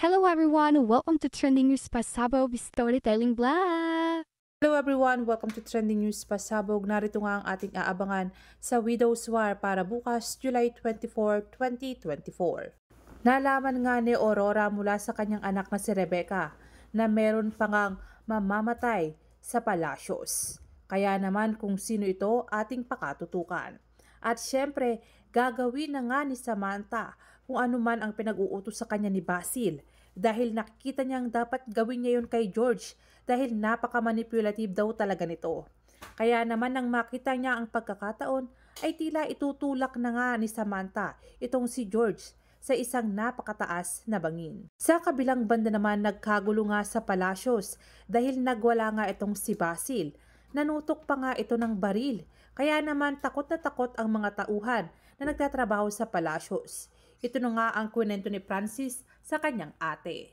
Hello everyone, welcome to Trending News Pasabog Storytelling Blog! Hello everyone! Welcome to Trending News Pasabog. Narito nga ang ating aabangan sa Widow's War para bukas, July 24, 2024. Nalaman nga ni Aurora mula sa kanyang anak na si Rebecca na meron pa ngang mamamatay sa palasyos. Kaya naman kung sino ito ating pakatutukan. At syempre, gagawin na nga ni Samantha kung anuman ang pinag-uutos sa kanya ni Basil dahil nakikita niyang dapat gawin niya yon kay George dahil napaka-manipulative daw talaga nito. Kaya naman nang makita niya ang pagkakataon ay tila itutulak na nga ni Samantha itong si George sa isang napakataas na bangin. Sa kabilang banda naman nagkagulo nga sa palasyos dahil nagwala nga itong si Basil. Nanutok pa nga ito ng baril kaya naman takot na takot ang mga tauhan na nagtatrabaho sa palasyos. Ito na nga ang kunento ni Francis sa kanyang ate.